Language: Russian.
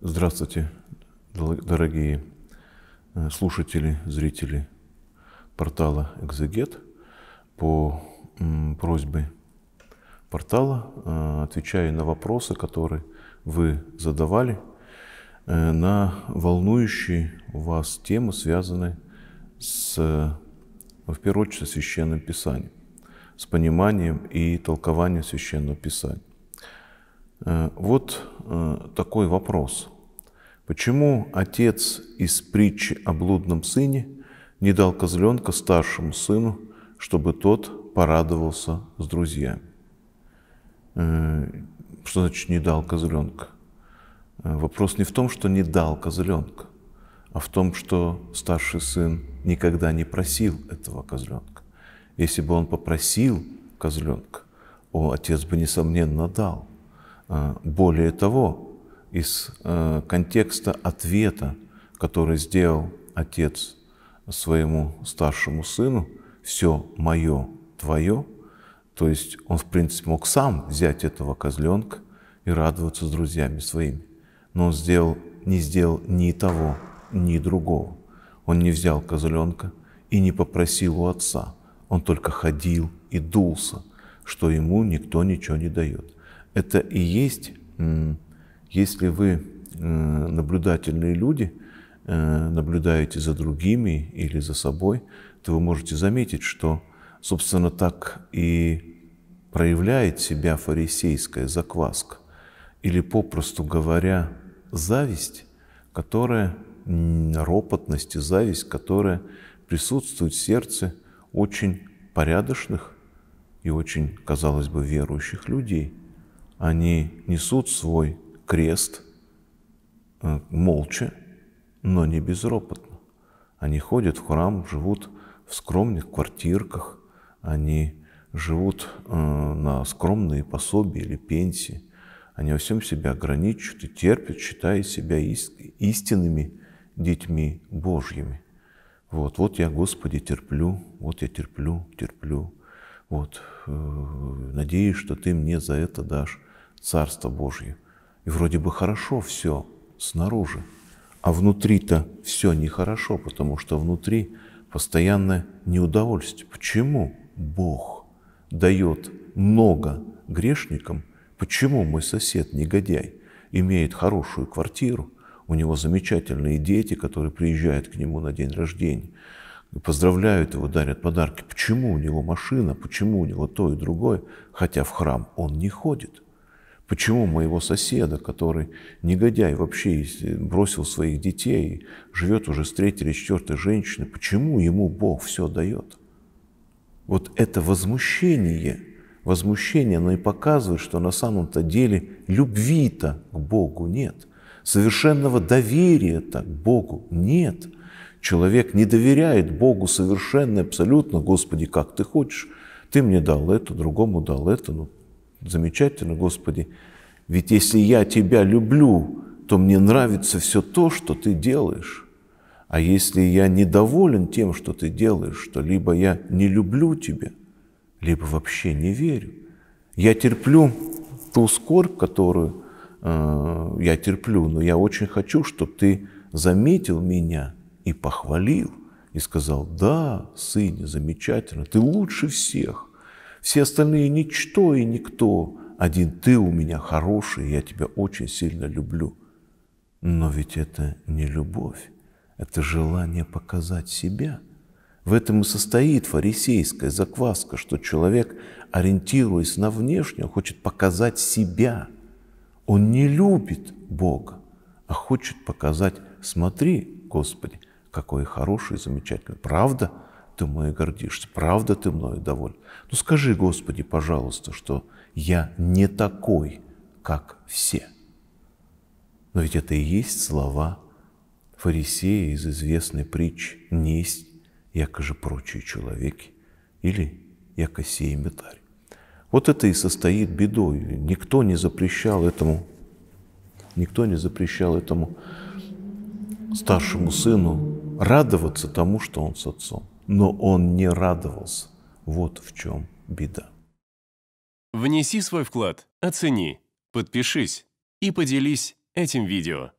Здравствуйте, дорогие э, слушатели, зрители портала «Экзегет». По просьбе портала э, отвечаю на вопросы, которые вы задавали, э, на волнующие вас темы, связанные с, ну, в первую очередь, со Священным Писанием, с пониманием и толкованием Священного Писания. Вот Э, такой вопрос. Почему отец из притчи о блудном сыне не дал козленка старшему сыну, чтобы тот порадовался с друзьями? Э, что значит «не дал козленка»? Э, вопрос не в том, что не дал козленка, а в том, что старший сын никогда не просил этого козленка. Если бы он попросил козленка, о, отец бы, несомненно, дал. А, более того, из э, контекста ответа, который сделал отец своему старшему сыну, «все мое, твое», то есть он, в принципе, мог сам взять этого козленка и радоваться с друзьями своими. Но он сделал, не сделал ни того, ни другого. Он не взял козленка и не попросил у отца. Он только ходил и дулся, что ему никто ничего не дает. Это и есть, если вы э, наблюдательные люди, э, наблюдаете за другими или за собой, то вы можете заметить, что, собственно, так и проявляет себя фарисейская закваска, или, попросту говоря, зависть, которая, ропотность и зависть, которая присутствует в сердце очень порядочных и очень, казалось бы, верующих людей. Они несут свой крест э, молча, но не безропотно. Они ходят в храм, живут в скромных квартирках, они живут э, на скромные пособия или пенсии. Они во всем себя ограничивают и терпят, считая себя истинными детьми Божьими. Вот, вот я, Господи, терплю, вот я терплю, терплю. Вот, э, надеюсь, что Ты мне за это дашь Царство Божье. И вроде бы хорошо все снаружи, а внутри-то все нехорошо, потому что внутри постоянное неудовольствие. Почему Бог дает много грешникам? Почему мой сосед негодяй имеет хорошую квартиру, у него замечательные дети, которые приезжают к нему на день рождения, поздравляют его, дарят подарки. Почему у него машина, почему у него то и другое, хотя в храм он не ходит? Почему моего соседа, который негодяй вообще э, бросил своих детей, живет уже с третьей или четвертой женщиной, почему ему Бог все дает? Вот это возмущение, возмущение, оно и показывает, что на самом-то деле любви-то к Богу нет, совершенного доверия-то к Богу нет. Человек не доверяет Богу совершенно, абсолютно, Господи, как ты хочешь, ты мне дал это, другому дал это, ну Замечательно, Господи. Ведь если я Тебя люблю, то мне нравится все то, что Ты делаешь. А если я недоволен тем, что Ты делаешь, что либо я не люблю Тебя, либо вообще не верю. Я терплю ту скорбь, которую э, я терплю, но я очень хочу, чтобы Ты заметил меня и похвалил, и сказал, да, сын, замечательно, ты лучше всех. Все остальные ничто и никто. Один ты у меня хороший, я тебя очень сильно люблю. Но ведь это не любовь, это желание показать себя. В этом и состоит фарисейская закваска, что человек, ориентируясь на внешнее, хочет показать себя. Он не любит Бога, а хочет показать, смотри, Господи, какой хороший, замечательный. Правда? ты мной гордишься, правда ты мною доволен. Ну скажи, Господи, пожалуйста, что я не такой, как все. Но ведь это и есть слова фарисея из известной притчи «Не есть якоже прочие человеки» или «яко сеем Вот это и состоит бедой. Никто не запрещал этому, никто не запрещал этому старшему сыну радоваться тому, что он с отцом но он не радовался. Вот в чем беда. Внеси свой вклад, оцени, подпишись и поделись этим видео.